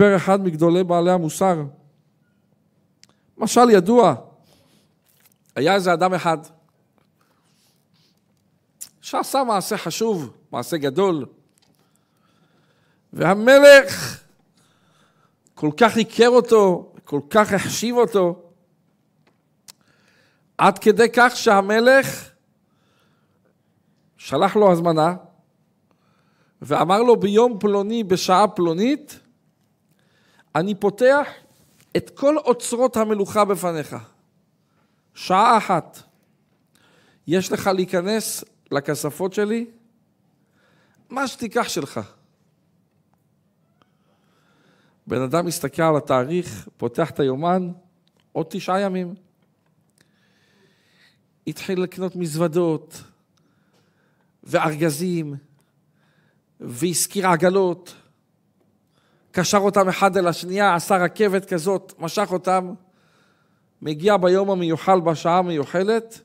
סיפר אחד מגדולי בעלי המוסר. משל ידוע, היה איזה אדם אחד שעשה מעשה חשוב, מעשה גדול, והמלך כל כך הכר אותו, כל כך החשיב אותו, עד כדי כך שהמלך שלח לו הזמנה ואמר לו ביום פלוני, בשעה פלונית, אני פותח את כל אוצרות המלוכה בפניך. שעה אחת. יש לך להיכנס לכספות שלי, מה שתיקח שלך. בן אדם מסתכל על התאריך, פותח את היומן, עוד תשעה ימים. התחיל לקנות מזוודות וארגזים והשכיר עגלות קשר אותם אחד אל השנייה, עשה רכבת כזאת, משך אותם, מגיע ביום המיוחל, בשעה המיוחלת,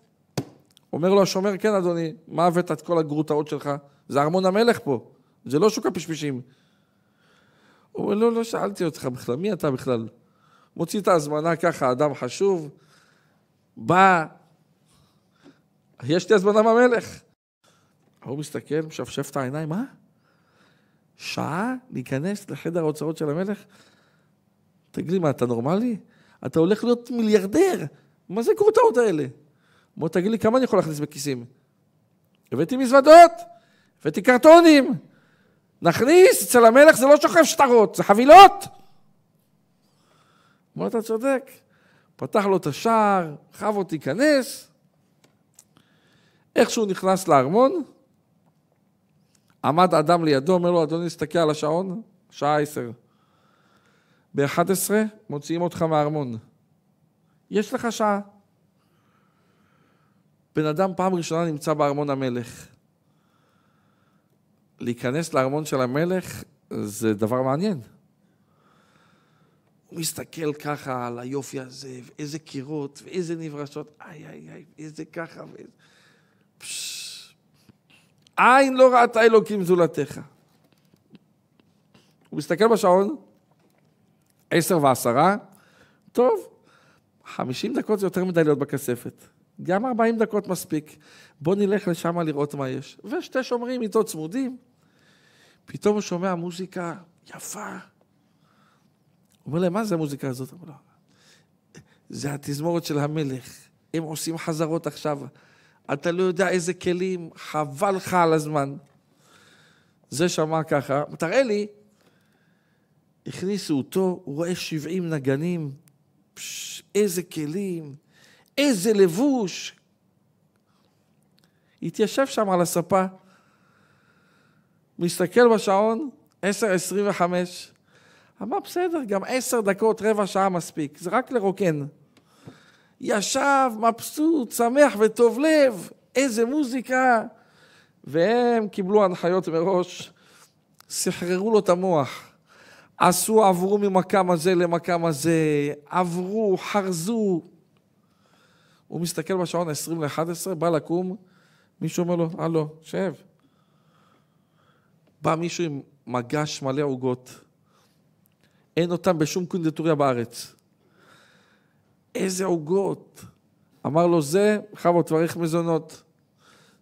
אומר לו השומר, כן אדוני, מה הבאת את כל הגרוטאות שלך? זה ארמון המלך פה, זה לא שוק הפשפשים. הוא אומר, לא, לא שאלתי אותך בכלל, מי אתה בכלל? מוציא את ההזמנה ככה, אדם חשוב, בא, יש לי הזמנה מהמלך. ההוא מסתכל, משפשף את העיניים, מה? שעה להיכנס לחדר האוצרות של המלך? תגיד לי, מה, אתה נורמלי? אתה הולך להיות מיליארדר. מה זה גרוטאות האלה? בוא תגיד לי, כמה אני יכול להכניס בכיסים? הבאתי מזוודות, הבאתי קרטונים. נכניס, אצל המלך זה לא שוכב שטרות, זה חבילות. אמר, אתה צודק. פתח לו את השער, חב אותי, כנס. איך נכנס לארמון, עמד אדם לידו, אומר לו, אדוני, תסתכל על השעון, שעה עשר. ב-11 מוציאים אותך מהארמון. יש לך שעה. בן אדם פעם ראשונה נמצא בארמון המלך. להיכנס לארמון של המלך זה דבר מעניין. הוא מסתכל ככה על היופי הזה, ואיזה קירות, ואיזה נברשות, איי איי איי, איזה ככה, ואיזה... פש... עין לא ראתה אלוקים זולתך. הוא מסתכל בשעון, עשר ועשרה, טוב, חמישים דקות זה יותר מדי להיות בכספת. גם ארבעים דקות מספיק. בוא נלך לשם לראות מה יש. ושתי שומרים איתו צמודים. פתאום הוא שומע מוזיקה יפה. הוא אומר להם, מה זה המוזיקה הזאת? אמר לו, זה התזמורת של המלך. הם עושים חזרות עכשיו. אתה לא יודע איזה כלים, חבל לך על הזמן. זה שמע ככה, תראה לי, הכניסו אותו, הוא רואה 70 נגנים, פש, איזה כלים, איזה לבוש. התיישב שם על הספה, מסתכל בשעון, 10.25, אמר בסדר, גם 10 דקות, רבע שעה מספיק, זה רק לרוקן. ישב, מבסוט, שמח וטוב לב, איזה מוזיקה. והם קיבלו הנחיות מראש, סחררו לו את המוח. עשו, עברו ממקם הזה למקם הזה, עברו, חרזו. הוא מסתכל בשעון 20 ל-11, בא לקום, מישהו אומר לו, הלו, שב. בא מישהו עם מגש מלא עוגות. אין אותם בשום קונדטוריה בארץ. איזה עוגות. אמר לו, זה חבו תברך מזונות.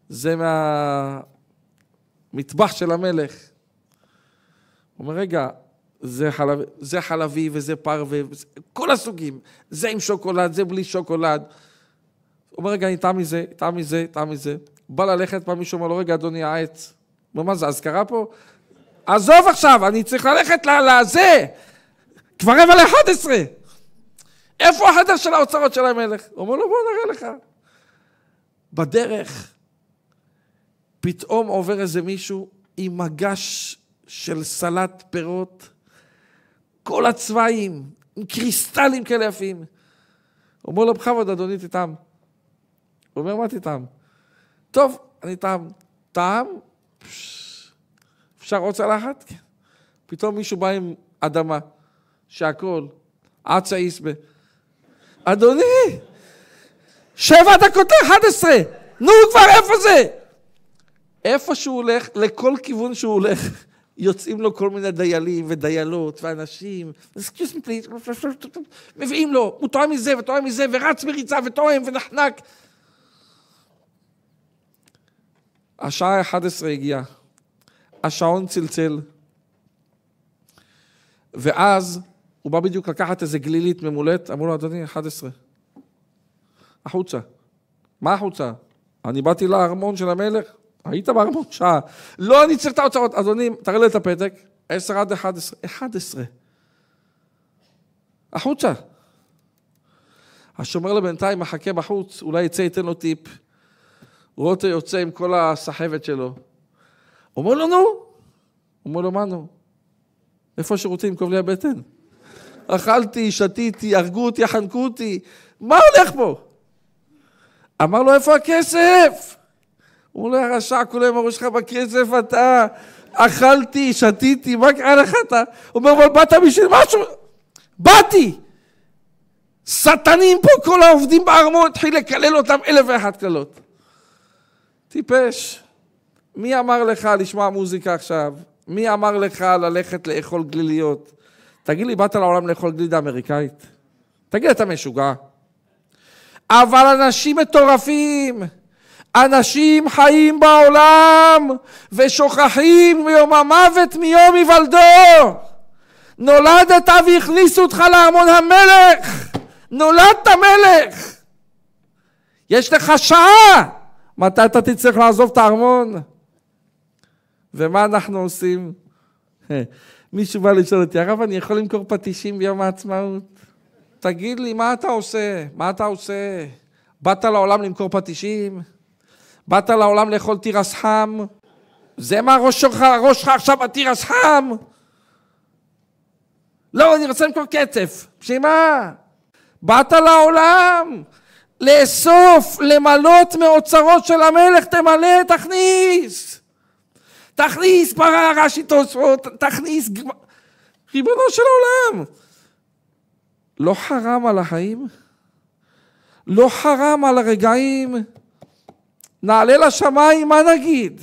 זה מהמטבח של המלך. הוא אומר, רגע, זה, חלב, זה חלבי וזה פרווה, כל הסוגים. זה עם שוקולד, זה בלי שוקולד. הוא אומר, רגע, אני טעם מזה, טעם מזה, טעם מזה. בא ללכת, פעם מישהו אומר לו, רגע, אדוני, העץ. הוא מה זה, אזכרה פה? עזוב עכשיו, אני צריך ללכת לזה! כבר רבע לאחד עשרה! איפה החדר של האוצרות של המלך? הוא אומר לו, בוא נראה לך. בדרך, פתאום עובר איזה מישהו עם מגש של סלט פירות, כל הצבעים, עם קריסטלים כאלה יפים. אומר לו, בכבוד, אדוני, תטעם. הוא אומר, מה תטעם? טוב, אני טעם. טעם? אפשר עוד צלחת? כן. פתאום מישהו בא עם אדמה, שהכול, עצה איסבה. אדוני, שבע דקות לאחד עשרה, נו כבר, איפה זה? איפה שהוא הולך, לכל כיוון שהוא הולך, יוצאים לו כל מיני דיילים ודיילות ואנשים, מביאים לו, הוא טועה מזה וטועה מזה, ורץ מריצה וטועם ונחנק. השעה ה-11 הגיעה, השעון צלצל, ואז הוא בא בדיוק לקחת איזה גלילית ממולט, אמרו לו, אדוני, 11. החוצה. מה החוצה? אני באתי לארמון של המלך, היית בארמון שעה. אה". לא, אני צריך את ההוצאות. אדוני, תראה לי את הפתק, 10 עד 11. 11. החוצה. השומר לו בינתיים מחכה בחוץ, אולי יצא ייתן לו טיפ. הוא רואה אותו יוצא עם כל הסחבת שלו. אומר לו, נו. אומר לו, מה נו? איפה השירותים? כואב הבטן. אכלתי, שתיתי, הרגו אותי, חנקו אותי, מה הולך פה? אמר לו, איפה הכסף? הוא אומר לו, הרשע כולה עם הראש שלך בכסף, אתה אכלתי, שתיתי, מה קרה לך אתה? הוא אומר, אבל באת בשביל משהו? באתי! שטנים פה, כל העובדים בארמון, התחיל לקלל אותם אלף ואחת קללות. טיפש. מי אמר לך לשמוע מוזיקה עכשיו? מי אמר לך ללכת לאכול גליליות? תגיד לי, באת לעולם לאכול גלידה אמריקאית? תגיד, אתה משוגע? אבל אנשים מטורפים, אנשים חיים בעולם ושוכחים מיום המוות מיום היוולדו. נולדת והכניסו אותך לארמון המלך, נולדת מלך. יש לך שעה מתי אתה תצטרך לעזוב את הארמון. ומה אנחנו עושים? מישהו בא לשאול אותי, הרב, אני יכול למכור פטישים ביום העצמאות? תגיד לי, מה אתה עושה? מה אתה עושה? באת לעולם למכור פטישים? באת לעולם לאכול תירס חם? זה מה הראש שלך, הראש שלך עכשיו התירס חם? לא, אני רוצה למכור קצף. בשביל מה? באת לעולם לאסוף, למלות מאוצרות של המלך, תמלא, תכניס. תכניס פרה רש"י תוספות, תכניס... ריבונו של עולם! לא חרם על החיים? לא חרם על הרגעים? נעלה לשמיים, מה נגיד?